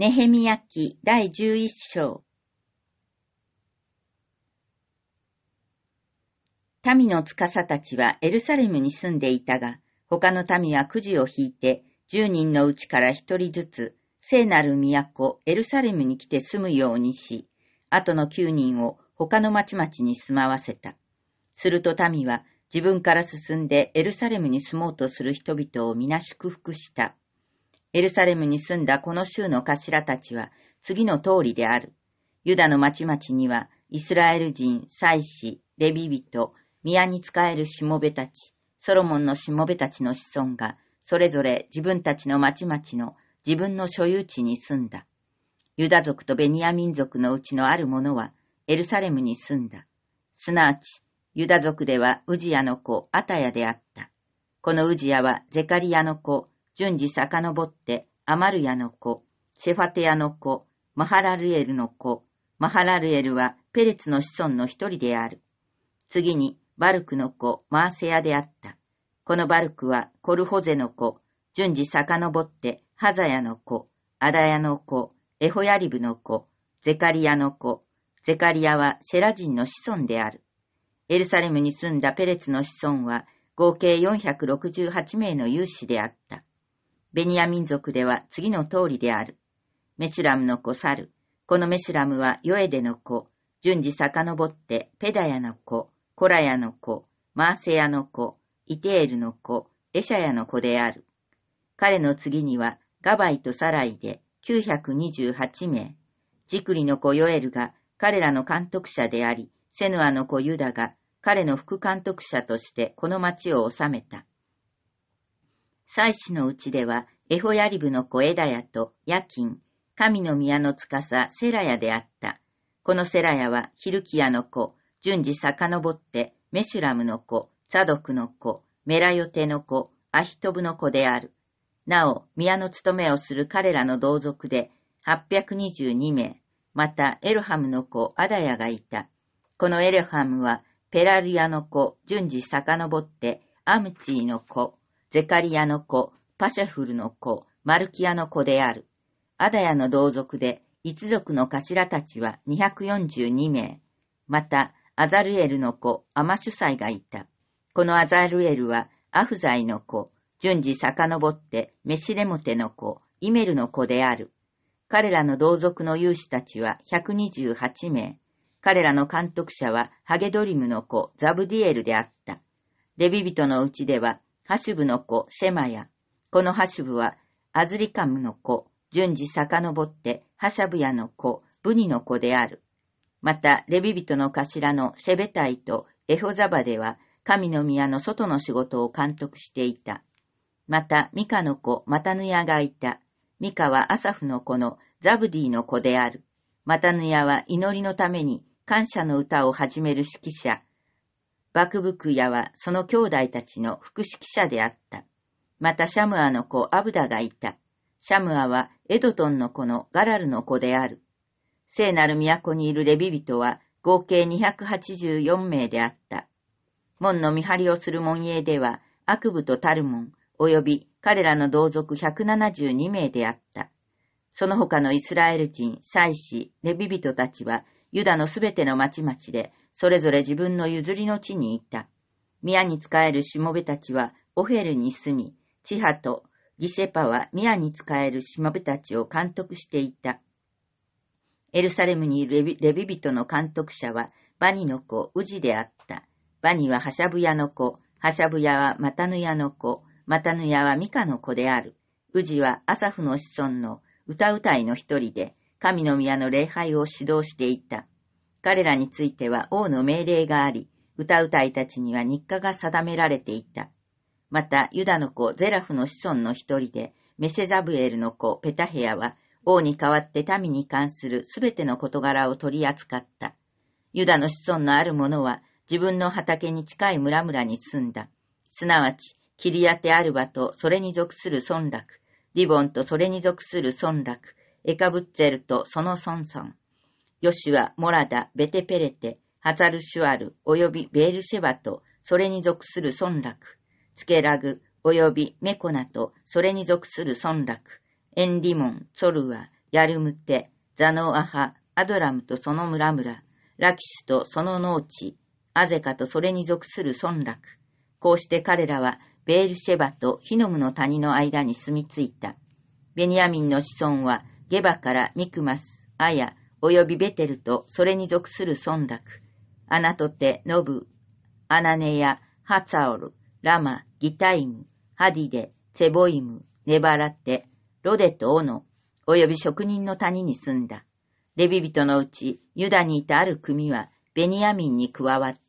ネヘミヤ記第十一章。民の司たちはエルサレムに住んでいたが、他の民はくじを引いて、十人のうちから一人ずつ、聖なる都、エルサレムに来て住むようにし、後の九人を他の町々に住まわせた。すると民は、自分から進んでエルサレムに住もうとする人々を皆祝福した。エルサレムに住んだこの州の頭たちは次の通りである。ユダの町々には、イスラエル人、祭司、レビ人、宮に仕えるしもべたち、ソロモンのしもべたちの子孫が、それぞれ自分たちの町々の自分の所有地に住んだ。ユダ族とベニヤ民族のうちのある者は、エルサレムに住んだ。すなわち、ユダ族ではウジヤの子、アタヤであった。このウジヤはゼカリヤの子、順次遡って、アマルヤの子、シェファテヤの子、マハラルエルの子、マハラルエルはペレツの子孫の一人である。次に、バルクの子、マーセヤであった。このバルクはコルホゼの子、順次遡って、ハザヤの子、アダヤの子、エホヤリブの子、ゼカリアの子、ゼカリアはシェラ人の子孫である。エルサレムに住んだペレツの子孫は合計468名の勇士であった。ベニヤ民族では次の通りである。メシュラムの子サル。このメシュラムはヨエデの子。順次遡ってペダヤの子、コラヤの子、マーセヤの子、イテールの子、エシャヤの子である。彼の次にはガバイとサライで928名。ジクリの子ヨエルが彼らの監督者であり、セヌアの子ユダが彼の副監督者としてこの町を治めた。祭祀のうちでは、エホヤリブの子エダヤとヤキン、神の宮の司セラヤであった。このセラヤはヒルキヤの子、順次遡ってメシュラムの子、サドクの子、メラヨテの子、アヒトブの子である。なお、宮の務めをする彼らの同族で、822名、またエロハムの子、アダヤがいた。このエロハムは、ペラリアの子、順次遡って、アムチーの子、ゼカリアの子、パシャフルの子、マルキアの子である。アダヤの同族で、一族の頭たちは242名。また、アザルエルの子、アマシュサイがいた。このアザルエルは、アフザイの子、順次遡って、メシレモテの子、イメルの子である。彼らの同族の勇士たちは128名。彼らの監督者はハゲドリムの子ザブディエルであった。レビ人のうちではハシュブの子、シェマヤ。このハシュブは、アズリカムの子、順次遡って、ハシャブヤの子、ブニの子である。また、レビ人の頭のシェベタイとエホザバでは、神の宮の外の仕事を監督していた。また、ミカの子、マタヌヤがいた。ミカはアサフの子のザブディの子である。マタヌヤは祈りのために感謝の歌を始める指揮者、バクブクヤはその兄弟たちの副指揮者であった。またシャムアの子アブダがいた。シャムアはエドトンの子のガラルの子である。聖なる都にいるレビ人は合計284名であった。門の見張りをする門営では、悪部とタルモン、及び彼らの同族172名であった。その他のイスラエル人、祭司、レビ人たちは、ユダのすべての町々でそれぞれ自分の譲りの地にいた。宮に仕えるしもべたちはオフェルに住み、チハとギシェパは宮に仕えるしもべたちを監督していた。エルサレムにいるレビ人の監督者はバニの子、ウジであった。バニはハシャブヤの子、ハシャブヤはマタヌヤの子、マタヌヤはミカの子である。ウジはアサフの子孫の歌うたいの一人で、神の宮の礼拝を指導していた。彼らについては王の命令があり、歌うたいたちには日課が定められていた。また、ユダの子ゼラフの子孫の一人で、メセザブエルの子ペタヘアは、王に代わって民に関するすべての事柄を取り扱った。ユダの子孫のある者は、自分の畑に近い村々に住んだ。すなわち、キリアテアルバとそれに属する村落、リボンとそれに属する村落、エカブッツェルとその村村。ヨシュア、モラダ、ベテペレテ、ハザルシュアル、およびベールシェバと、それに属する村落、ツケラグ、およびメコナと、それに属する村落、エンリモン、ツォルア、ヤルムテ、ザノアハ、アドラムとその村々、ラキシュとその農地、アゼカとそれに属する村落。こうして彼らは、ベールシェバとヒノムの谷の間に住み着いた。ベニヤミンの子孫は、ゲバからミクマス、アヤ、及びベテルとそれに属する村落、アナトテ、ノブ、アナネヤ、ハツオル、ラマ、ギタイム、ハディデ、ツェボイム、ネバラテ、ロデとオノ、及び職人の谷に住んだ。レビ人のうちユダにいたある組はベニヤミンに加わった。